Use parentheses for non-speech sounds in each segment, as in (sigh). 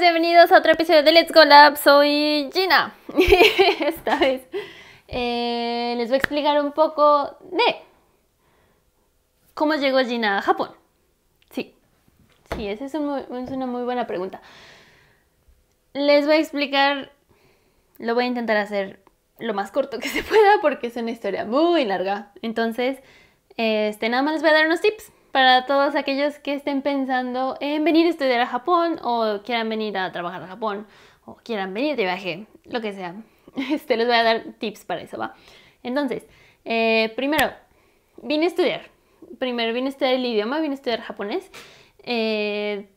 bienvenidos a otro episodio de Let's Go Lab. Soy Gina. (laughs) Esta vez eh, les voy a explicar un poco de cómo llegó Gina a Japón. Sí, sí, esa es, una muy buena pregunta. Les voy a explicar, lo voy a intentar hacer lo más corto que se pueda porque es una historia muy larga. Entonces, este, nada más les voy a dar unos tips para todos aquellos que estén pensando en venir a estudiar a Japón o quieran venir a trabajar a Japón o quieran venir de viaje, lo que sea. (laughs) Este, les voy a dar tips para eso, ¿va? Entonces, eh, primero, vine a estudiar. Primero vine a estudiar el idioma, vine a estudiar japonés. Eh,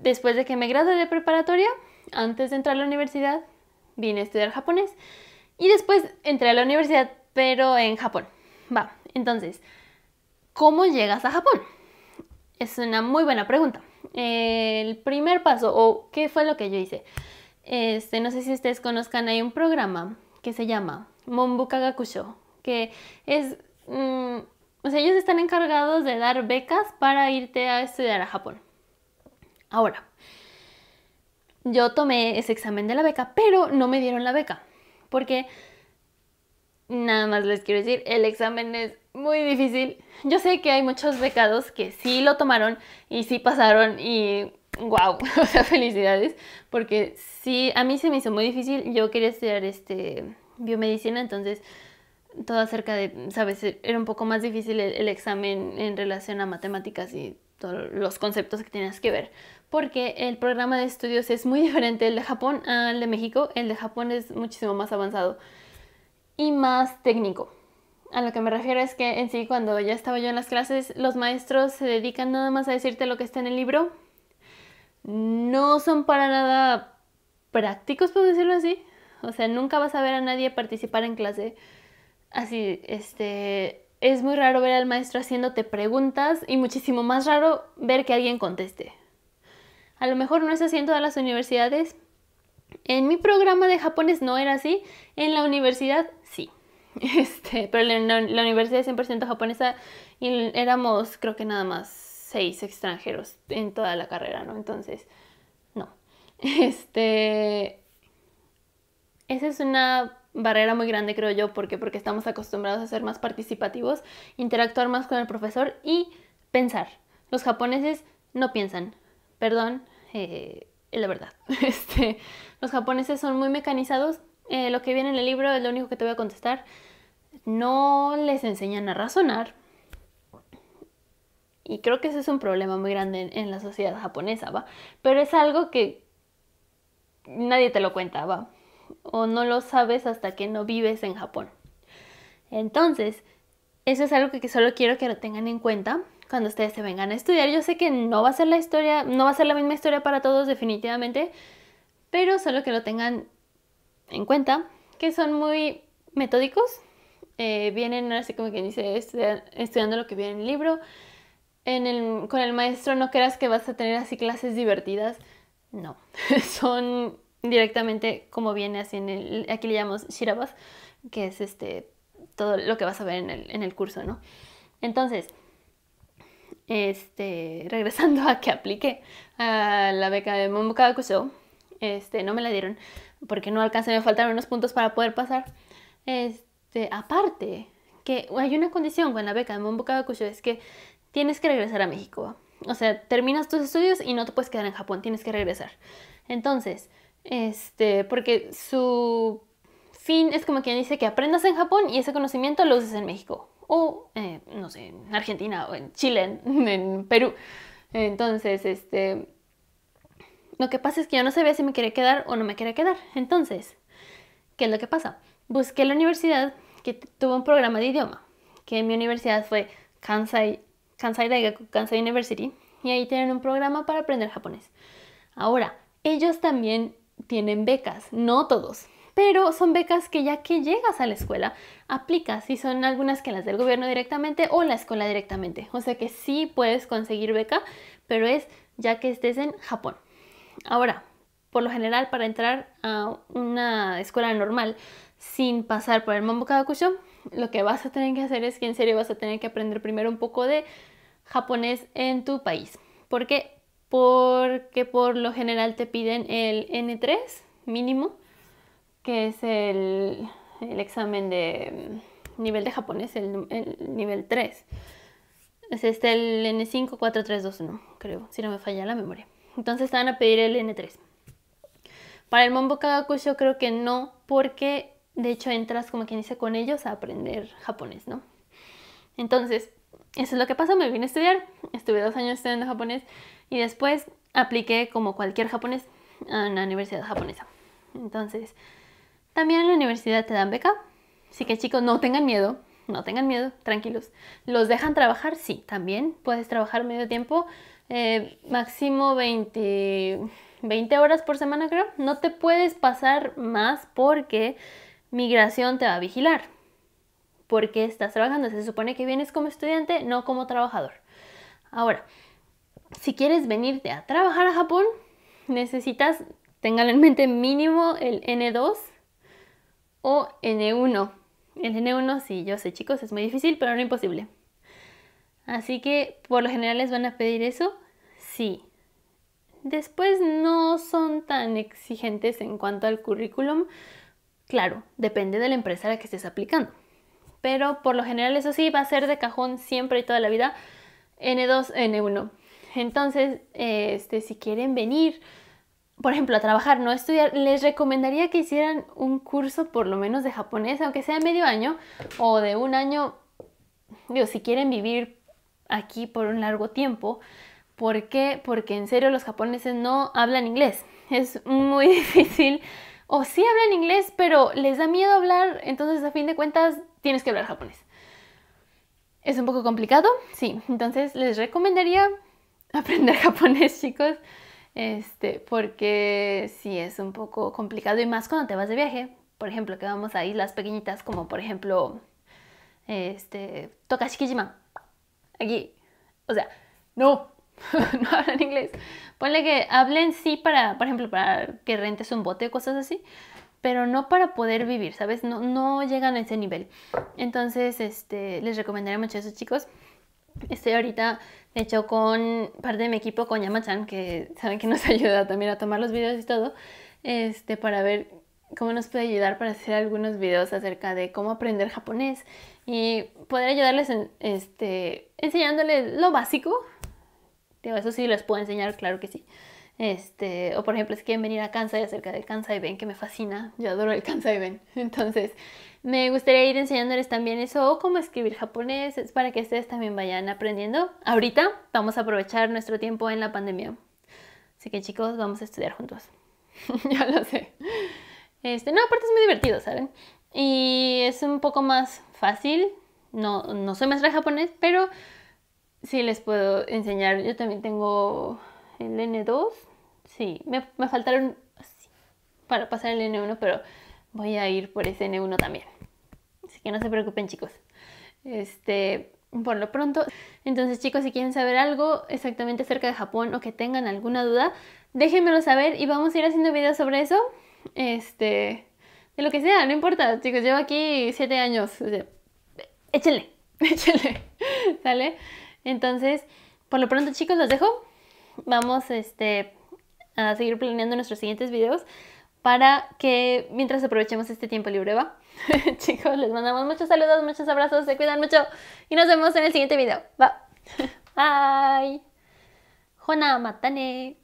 después de que me gradué de preparatoria, antes de entrar a la universidad, vine a estudiar japonés. Y después entré a la universidad, pero en Japón. Va, entonces, ¿cómo llegas a Japón? Es una muy buena pregunta. El primer paso, o qué fue lo que yo hice. Este, no sé si ustedes conozcan, hay un programa que se llama Monbu Kagakusho, que es... Mm, o sea, ellos están encargados de dar becas para irte a estudiar a Japón. Ahora, yo tomé ese examen de la beca, pero no me dieron la beca, porque nada más les quiero decir, el examen es muy difícil. Yo sé que hay muchos becados que sí lo tomaron y sí pasaron y wow, (laughs) o felicidades, porque sí, a mí se me hizo muy difícil. Yo quería estudiar este, biomedicina, entonces todo acerca de, sabes, era un poco más difícil el, el examen en relación a matemáticas y todos los conceptos que tenías que ver, porque el programa de estudios es muy (laughs) diferente el de Japón al de México. El de Japón es muchísimo más avanzado y más técnico a lo que me refiero es que en sí cuando ya estaba yo en las clases, los maestros se dedican nada más a decirte lo que está en el libro. No son para nada prácticos, por decirlo así. O sea, nunca vas a ver a nadie participar en clase. Así, este, es muy raro ver al maestro haciéndote preguntas y muchísimo más raro ver que alguien conteste. A lo mejor no es así en todas las universidades. En mi programa de japonés no era así, en la universidad sí. (laughs) Este, pero la, la universidad es 100% japonesa y éramos creo que nada más seis extranjeros en toda la carrera, ¿no? Entonces, no. (laughs) Este, esa es una barrera muy grande, creo yo, porque porque estamos acostumbrados a ser más participativos, interactuar más con el profesor y pensar. Los japoneses no piensan, perdón, eh, la verdad. (laughs) Este, los japoneses son muy mecanizados eh, lo que viene en el libro es lo único que te voy a contestar. No les enseñan a razonar. Y creo que ese es un problema muy grande en, en la sociedad japonesa, ¿va? Pero es algo que nadie te lo cuenta, ¿va? O no lo sabes hasta que no vives en Japón. Entonces, eso es algo que solo quiero que lo tengan en cuenta cuando ustedes se vengan a estudiar. Yo sé que no va a ser la historia, no va a ser la misma historia para todos definitivamente, pero solo que lo tengan en cuenta, que son muy metódicos, eh, vienen así como quien dice, estudiando lo que viene en el libro, con el maestro no creas que vas a tener así clases divertidas, no, (laughs) son directamente como viene así en el, aquí le llamamos shirabas, que es este, todo lo que vas a ver en el, curso, ¿no? Entonces, este, (laughs) regresando a que apliqué a la beca de Momokakusho, este, no me la dieron, porque no alcancé, me faltaron unos puntos para poder pasar. Este, aparte, que hay una condición con la beca de Mombukabakusho, es que tienes que regresar a México. O sea, terminas tus estudios y no te puedes quedar en Japón, tienes que regresar. Entonces, este, porque su fin es como quien dice que aprendas en Japón y ese conocimiento lo uses en México. O, eh, no sé, en Argentina, o en Chile, en Perú. Entonces, este, lo que pasa es que yo no sabía si me quiere quedar o no me quería quedar. Entonces, ¿qué es lo que pasa? Busqué la universidad que tuvo un programa de idioma, que en mi universidad fue Kansai, Kansai Kansai University, y ahí tienen un programa para aprender japonés. Ahora, ellos también tienen becas, no todos, pero son becas que ya que llegas a la escuela, aplicas y son algunas que las del gobierno directamente o la escuela directamente. O sea que sí puedes conseguir beca, pero es ya que estés en Japón. Ahora, por lo general, para entrar a una escuela normal sin pasar por el Mambo Kagakusho, lo que vas a tener que hacer es que en serio vas a tener que aprender primero un poco de japonés en tu país. ¿Por qué? Porque por lo general te piden el N3 mínimo, que es el, examen de mm, nivel de japonés, el, nivel 3. Es este, el N5 4321, creo, si no me falla la memoria. Entonces te van a pedir el N3. Para el Mombo yo creo que no, porque de hecho entras como quien dice con ellos a aprender japonés, ¿no? Entonces, eso es lo que pasó, me vine a estudiar, estuve dos años estudiando japonés y después apliqué como cualquier japonés a una universidad japonesa. Entonces, también en la universidad te dan beca, así que chicos, no tengan miedo, no tengan miedo, tranquilos. ¿Los dejan trabajar? Sí, también puedes trabajar medio tiempo, eh, máximo 20, 20 horas por semana, creo. No te puedes pasar más porque migración te va a vigilar. Porque estás trabajando. Se supone que vienes como estudiante, no como trabajador. Ahora, si quieres venirte a trabajar a Japón, necesitas, tengan en mente mínimo el N2 o N1. El N1, sí, yo sé chicos, es muy difícil, pero no imposible. Así que por lo general les van a pedir eso, sí. Después no son tan exigentes en cuanto al currículum. Claro, depende de la empresa a la que estés aplicando. Pero por lo general eso sí va a ser de cajón siempre y toda la vida. N2, N1. Entonces, este, si quieren venir, por ejemplo, a trabajar, no a estudiar, les recomendaría que hicieran un curso por lo menos de japonés, aunque sea medio año o de un año. Digo, si quieren vivir aquí por un largo tiempo. ¿Por qué? Porque en serio los japoneses no hablan inglés. Es muy (laughs) difícil. O sí hablan inglés, pero les da miedo hablar, entonces a fin de cuentas tienes que hablar japonés. ¿Es un poco complicado? Sí. Entonces les recomendaría (laughs) aprender japonés, chicos. Este, porque sí es un poco complicado y más cuando te vas de viaje. Por ejemplo, que vamos a islas pequeñitas como por ejemplo este, Tokashikijima aquí. O sea, no, (laughs) no hablan inglés. Ponle que hablen sí para, por ejemplo, para que rentes un bote o cosas así, pero no para poder vivir, ¿sabes? No, no llegan a ese nivel. Entonces, este, les recomendaría mucho a chicos. Estoy ahorita, de hecho, con parte de mi equipo, con Yamachan, que saben que nos (laughs) ayuda también a tomar los videos y todo, este, para ver cómo nos puede ayudar para hacer algunos videos acerca de cómo aprender japonés y poder ayudarles en, este, enseñándoles lo básico. Digo, eso sí les puedo enseñar, claro que sí. Este, o por ejemplo, si quieren venir a Kansai acerca del Kansai Ben, que me fascina, yo adoro el Kansai Ben. (laughs) Entonces, me gustaría ir enseñándoles también eso o cómo escribir japonés, es para que ustedes también vayan aprendiendo. Ahorita vamos a aprovechar nuestro tiempo en la pandemia. Así que chicos, vamos a estudiar juntos. (laughs) ya lo sé. Este, no, aparte es muy divertido, ¿saben? Y es un poco más fácil. No, soy maestra de japonés, pero sí les puedo enseñar. Yo también tengo el N2. Sí, me, faltaron para pasar el N1, pero voy a ir por ese N1 también. Así que no se preocupen, chicos. Este, por lo pronto. Entonces, chicos, si quieren saber algo exactamente acerca de Japón o que tengan alguna duda, déjenmelo saber y vamos a ir haciendo videos sobre eso este, de lo que sea, no importa, chicos, llevo aquí siete años, (laughs) échenle, ¿sale? Entonces, por lo pronto, chicos, los dejo. Vamos, este, a seguir planeando nuestros siguientes videos para que mientras aprovechemos este tiempo libre, ¿va? (laughs) chicos, les mandamos muchos saludos, muchos abrazos, se cuidan mucho y nos vemos en el siguiente video. ¿va? (laughs) Bye. Jona, matane.